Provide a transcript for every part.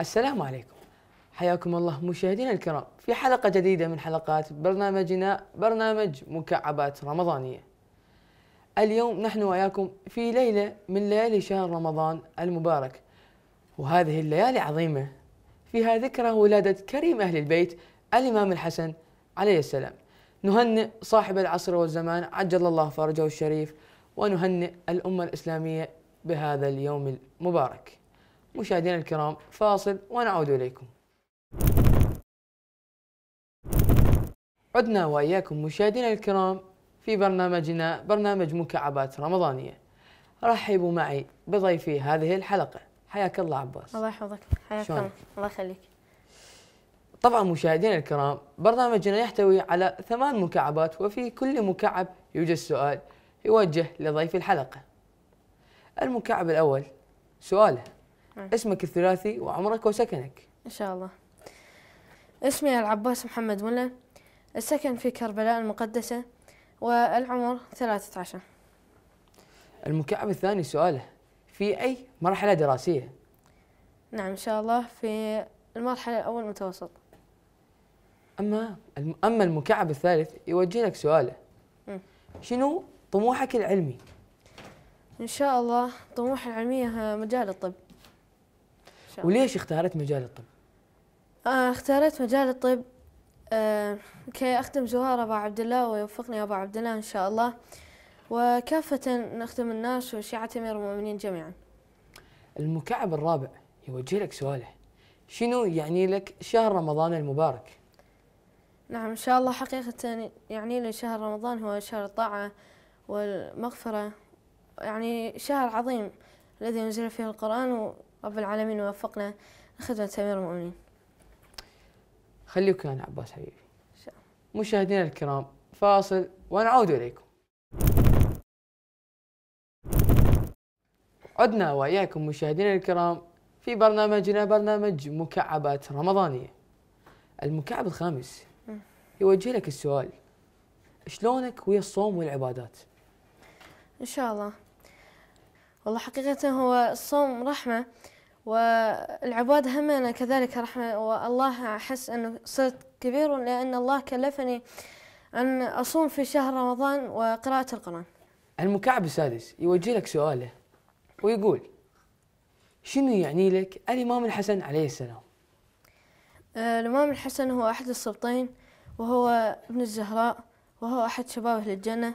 السلام عليكم حياكم الله مشاهدينا الكرام في حلقة جديدة من حلقات برنامجنا برنامج مكعبات رمضانية. اليوم نحن وياكم في ليلة من ليالي شهر رمضان المبارك. وهذه الليالي عظيمة فيها ذكرى ولادة كريم أهل البيت الإمام الحسن عليه السلام. نهنئ صاحب العصر والزمان عجل الله فرجه الشريف ونهنئ الأمة الإسلامية بهذا اليوم المبارك. مشاهدينا الكرام فاصل ونعود إليكم. عدنا وإياكم مشاهدينا الكرام في برنامجنا برنامج مكعبات رمضانية رحبوا معي بضيفي هذه الحلقة حياك الله عباس الله يحفظك حياك الله الله يخليك طبعا مشاهدينا الكرام برنامجنا يحتوي على ثمان مكعبات وفي كل مكعب يوجد سؤال يوجه لضيف الحلقة المكعب الأول سؤاله نعم. اسمك الثلاثي وعمرك وسكنك إن شاء الله اسمي العباس محمد ملا السكن في كربلاء المقدسة والعمر 13 المكعب الثاني سؤاله في أي مرحلة دراسية؟ نعم إن شاء الله في المرحلة الأول متوسط أما أما المكعب الثالث يوجه لك سؤاله شنو طموحك العلمي؟ إن شاء الله طموحي العلمية مجال الطب وليش اختارت مجال الطب؟ آه، اختارت مجال الطب آه، كي أخدم زهار أبا عبد الله ويوفقني أبا عبد الله إن شاء الله وكافة نخدم الناس وشيعة أمير المؤمنين جميعا المكعب الرابع يوجه لك سؤاله شنو يعني لك شهر رمضان المبارك؟ نعم إن شاء الله حقيقة يعني لي شهر رمضان هو شهر الطاعة والمغفرة يعني شهر عظيم الذي نزل فيه القرآن ورب العالمين وفقنا لخدمة أمير المؤمنين خليكم انا عباس حبيبي مشاهدينا الكرام فاصل ونعود اليكم عدنا واياكم مشاهدينا الكرام في برنامجنا برنامج مكعبات رمضانيه المكعب الخامس يوجه لك السؤال شلونك ويا الصوم والعبادات ان شاء الله والله حقيقة هو الصوم رحمة والعباد هم أنا كذلك رحمة والله أحس أنه صرت كبير لأن الله كلفني أن أصوم في شهر رمضان وقراءة القرآن المكعب السادس يوجه لك سؤاله ويقول شنو يعني لك الإمام الحسن عليه السلام؟ آه، الإمام الحسن هو أحد السبطين وهو ابن الزهراء وهو أحد شباب أهل الجنة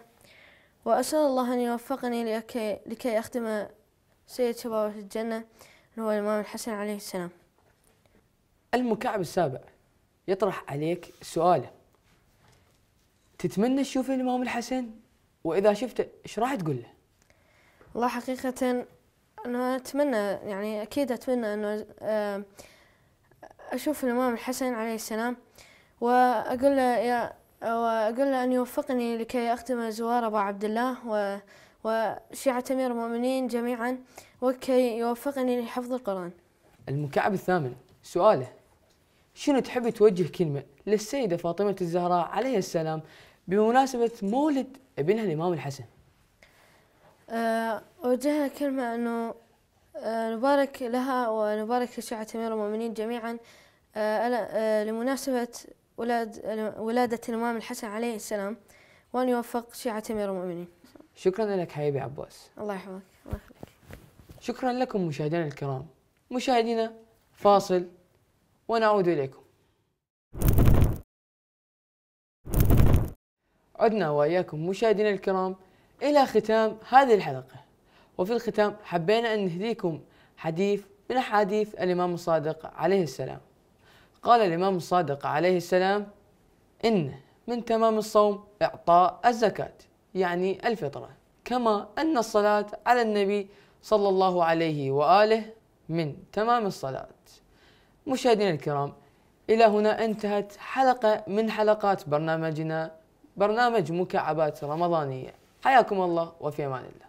وأسأل الله أن يوفقني لكي, لكي أخدم سيد شباب أهل الجنة اللي هو الإمام الحسن عليه السلام المكعب السابع يطرح عليك سؤاله تتمنى تشوف الإمام الحسن وإذا شفته إيش راح تقول له؟ والله حقيقة أنا أتمنى يعني أكيد أتمنى أنه أشوف الإمام الحسن عليه السلام وأقول له يا وأقول له أن يوفقني لكي أخدم زوار أبا عبد الله وشيعة أمير المؤمنين جميعا وكي يوفقني لحفظ القرآن المكعب الثامن سؤاله شنو تحب توجه كلمة للسيدة فاطمة الزهراء عليه السلام بمناسبة مولد ابنها الإمام الحسن أه، أوجهها كلمة أنه أه، نبارك لها ونبارك لشيعة أمير المؤمنين جميعا أه، لمناسبة ولادة الإمام الحسن عليه السلام وأن يوفق شيعة أمير المؤمنين شكرا لك حبيبي عباس الله يحفظك الله يخليك شكرا لكم مشاهدينا الكرام مشاهدينا فاصل ونعود اليكم عدنا واياكم مشاهدينا الكرام الى ختام هذه الحلقه وفي الختام حبينا ان نهديكم حديث من احاديث الامام الصادق عليه السلام قال الامام الصادق عليه السلام ان من تمام الصوم اعطاء الزكاه يعني الفطرة كما أن الصلاة على النبي صلى الله عليه وآله من تمام الصلاة مشاهدينا الكرام إلى هنا انتهت حلقة من حلقات برنامجنا برنامج مكعبات رمضانية حياكم الله وفي أمان الله